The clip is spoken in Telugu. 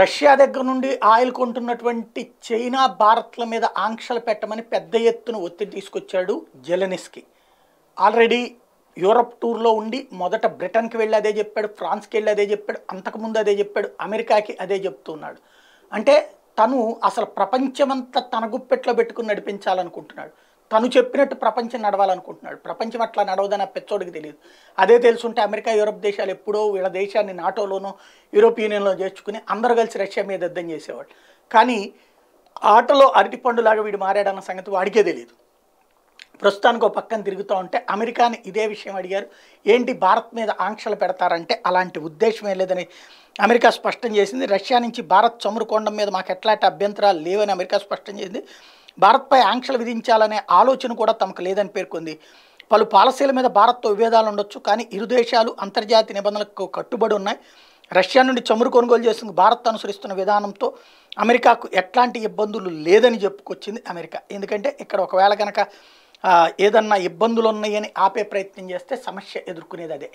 రష్యా దగ్గర నుండి ఆయిల్ కొంటున్నటువంటి చైనా భారత్ల మీద ఆంక్షలు పెట్టమని పెద్ద ఎత్తున ఒత్తిడి తీసుకొచ్చాడు జెలనిస్కి ఆల్రెడీ యూరప్ టూర్లో ఉండి మొదట బ్రిటన్కి వెళ్ళి అదే చెప్పాడు ఫ్రాన్స్కి వెళ్ళి అదే చెప్పాడు అంతకుముందు అదే చెప్పాడు అమెరికాకి అదే చెప్తున్నాడు అంటే తను అసలు ప్రపంచమంతా తన గుప్పెట్లో పెట్టుకుని నడిపించాలనుకుంటున్నాడు తను చెప్పినట్టు ప్రపంచం నడవాలనుకుంటున్నాడు ప్రపంచం అట్లా నడవదని పెచ్చోడికి తెలియదు అదే తెలుసుంటే అమెరికా యూరప్ దేశాలు ఎప్పుడో వీళ్ళ దేశాన్ని నాటోలోనో యూరోప్ యూనియన్లో చేర్చుకుని అందరూ కలిసి రష్యా మీద యుద్ధం చేసేవాడు కానీ ఆటలో అరటిపండులాగా వీడు మారాడన్న సంగతి వాడికే తెలియదు ప్రస్తుతానికి ఒక పక్కన తిరుగుతూ ఉంటే అమెరికాని ఇదే విషయం అడిగారు ఏంటి భారత్ మీద ఆంక్షలు పెడతారంటే అలాంటి ఏం లేదని అమెరికా స్పష్టం చేసింది రష్యా నుంచి భారత్ చమురు కొండం మీద మాకు ఎట్లాంటి అభ్యంతరాలు లేవని అమెరికా స్పష్టం చేసింది భారత్పై ఆంక్షలు విధించాలనే ఆలోచన కూడా తమకు లేదని పేర్కొంది పలు పాలసీల మీద భారత్తో విభేదాలు ఉండొచ్చు కానీ ఇరు దేశాలు అంతర్జాతీయ నిబంధనలకు కట్టుబడి ఉన్నాయి రష్యా నుండి చమురు కొనుగోలు చేసిన భారత్ అనుసరిస్తున్న విధానంతో అమెరికాకు ఎట్లాంటి ఇబ్బందులు లేదని చెప్పుకొచ్చింది అమెరికా ఎందుకంటే ఇక్కడ ఒకవేళ కనుక ఏదన్నా ఇబ్బందులు ఉన్నాయని ఆపే ప్రయత్నం చేస్తే సమస్య ఎదుర్కొనేది అదే